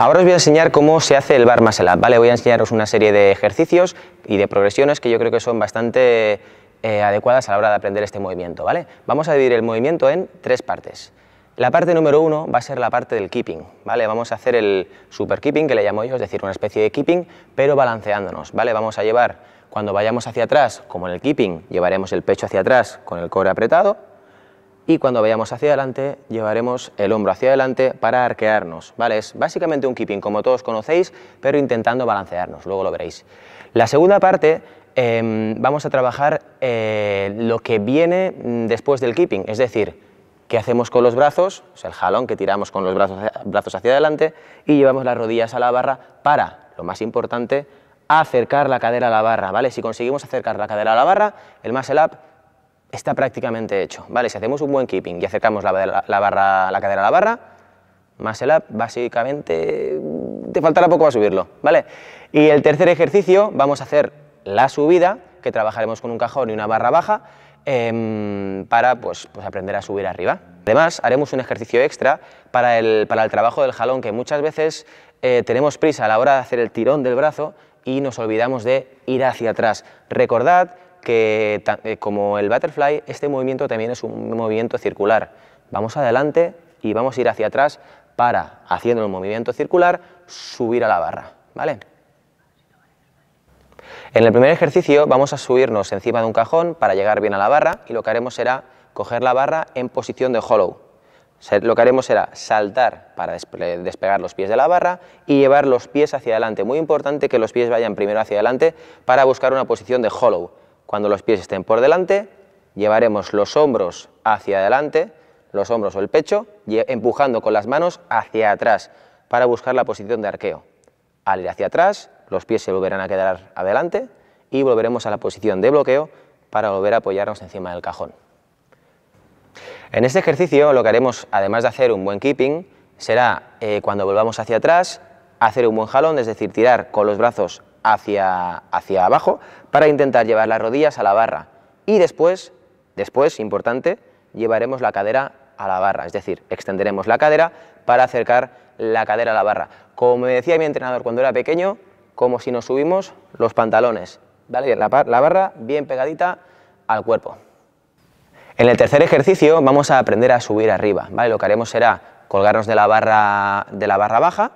Ahora os voy a enseñar cómo se hace el bar muscle ¿vale? Voy a enseñaros una serie de ejercicios y de progresiones que yo creo que son bastante eh, adecuadas a la hora de aprender este movimiento, ¿vale? Vamos a dividir el movimiento en tres partes. La parte número uno va a ser la parte del keeping, ¿vale? Vamos a hacer el super keeping, que le llamo yo, es decir, una especie de keeping, pero balanceándonos, ¿vale? Vamos a llevar, cuando vayamos hacia atrás, como en el keeping, llevaremos el pecho hacia atrás con el core apretado, y cuando vayamos hacia adelante llevaremos el hombro hacia adelante para arquearnos, ¿vale? Es básicamente un keeping como todos conocéis, pero intentando balancearnos, luego lo veréis. La segunda parte em, vamos a trabajar eh, lo que viene mm, después del keeping, es decir, qué hacemos con los brazos, el jalón que tiramos con los brazos, brazos hacia adelante y llevamos las rodillas a la barra para, lo más importante, acercar la cadera a la barra, ¿vale? Si conseguimos acercar la cadera a la barra, el muscle up está prácticamente hecho. ¿vale? Si hacemos un buen keeping y acercamos la, la cadera a la barra, más el up, básicamente mm, te faltará poco a subirlo. ¿vale? Y el tercer ejercicio, vamos a hacer la subida, que trabajaremos con un cajón y una barra baja, em, para pues, pues, aprender a subir arriba. Además, haremos un ejercicio extra para el, trabajo del jalón, que muchas veces eh, tenemos prisa a la hora de hacer el tirón del brazo y nos olvidamos de ir hacia atrás. Recordad que eh, como el butterfly, este movimiento también es un movimiento circular. Vamos adelante y vamos a ir hacia atrás para, haciendo un movimiento circular, subir a la barra. ¿vale? En el primer ejercicio vamos a subirnos encima de un cajón para llegar bien a la barra y lo que haremos será coger la barra en posición de hollow. Lo que haremos será saltar para despegar los pies de la barra y llevar los pies hacia adelante. Muy importante que los pies vayan primero hacia adelante para buscar una posición de hollow cuando los pies estén por delante, llevaremos los hombros hacia adelante, los hombros o el pecho, empujando con las manos hacia atrás para buscar la posición de arqueo. Al ir hacia atrás, los pies se volverán a quedar adelante y volveremos a la posición de bloqueo para volver a apoyarnos encima del cajón. En este ejercicio lo que haremos, además de hacer un buen keeping, será eh, cuando volvamos hacia atrás, hacer un buen jalón, es decir, tirar con los brazos hacia, hacia abajo para intentar llevar las rodillas a la barra y después, después, importante, llevaremos la cadera a la barra, es decir, extenderemos la cadera para acercar la cadera a la barra. Como me decía mi entrenador cuando era pequeño, como si nos subimos los pantalones, ¿vale? la, la barra bien pegadita al cuerpo. En el tercer ejercicio vamos a aprender a subir arriba, ¿vale? Lo que haremos será colgarnos de la barra, de la barra baja,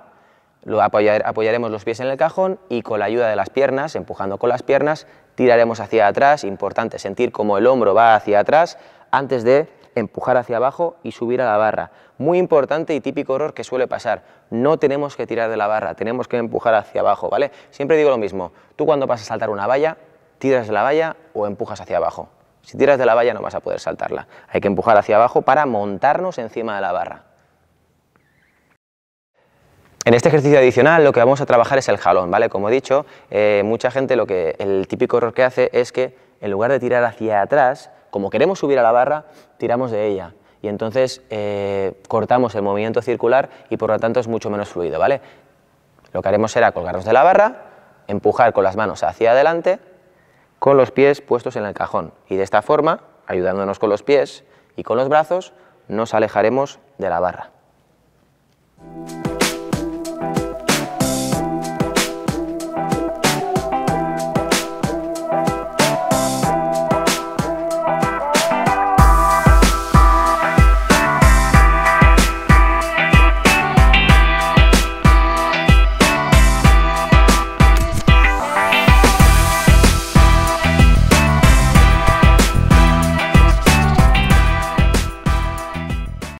apoyaremos los pies en el cajón y con la ayuda de las piernas, empujando con las piernas, tiraremos hacia atrás, importante sentir cómo el hombro va hacia atrás antes de empujar hacia abajo y subir a la barra. Muy importante y típico error que suele pasar, no tenemos que tirar de la barra, tenemos que empujar hacia abajo, ¿vale? Siempre digo lo mismo, tú cuando vas a saltar una valla, tiras de la valla o empujas hacia abajo. Si tiras de la valla no vas a poder saltarla, hay que empujar hacia abajo para montarnos encima de la barra, en este ejercicio adicional lo que vamos a trabajar es el jalón, ¿vale? Como he dicho, eh, mucha gente lo que el típico error que hace es que en lugar de tirar hacia atrás, como queremos subir a la barra, tiramos de ella y entonces eh, cortamos el movimiento circular y por lo tanto es mucho menos fluido, ¿vale? Lo que haremos será colgarnos de la barra, empujar con las manos hacia adelante, con los pies puestos en el cajón y de esta forma, ayudándonos con los pies y con los brazos, nos alejaremos de la barra.